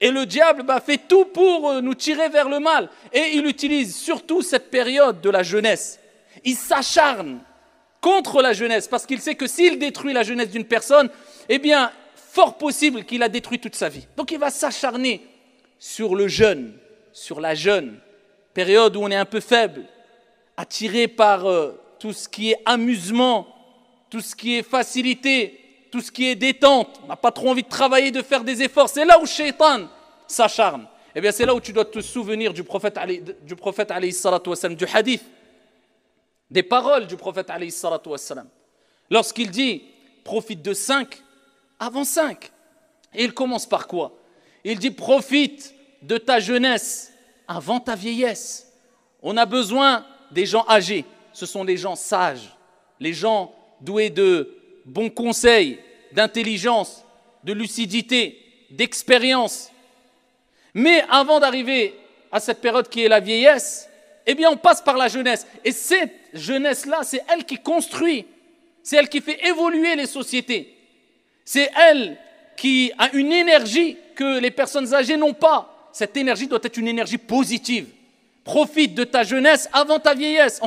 Et le diable fait tout pour euh, nous tirer vers le mal. Et il utilise surtout cette période de la jeunesse. Il s'acharne contre la jeunesse parce qu'il sait que s'il détruit la jeunesse d'une personne, eh bien, fort possible qu'il a détruit toute sa vie. Donc il va s'acharner sur le jeune, sur la jeune, période où on est un peu faible, attiré par euh, tout ce qui est amusement, tout ce qui est facilité, tout ce qui est détente, on n'a pas trop envie de travailler, de faire des efforts. C'est là où Shaitan s'acharne. Eh bien, c'est là où tu dois te souvenir du prophète, du prophète wassalam, du hadith, des paroles du prophète Lorsqu'il dit, profite de cinq avant cinq. Et il commence par quoi Il dit, profite de ta jeunesse avant ta vieillesse. On a besoin des gens âgés. Ce sont les gens sages, les gens doués de Bon conseil d'intelligence, de lucidité, d'expérience. Mais avant d'arriver à cette période qui est la vieillesse, eh bien on passe par la jeunesse. Et cette jeunesse-là, c'est elle qui construit, c'est elle qui fait évoluer les sociétés. C'est elle qui a une énergie que les personnes âgées n'ont pas. Cette énergie doit être une énergie positive. Profite de ta jeunesse avant ta vieillesse.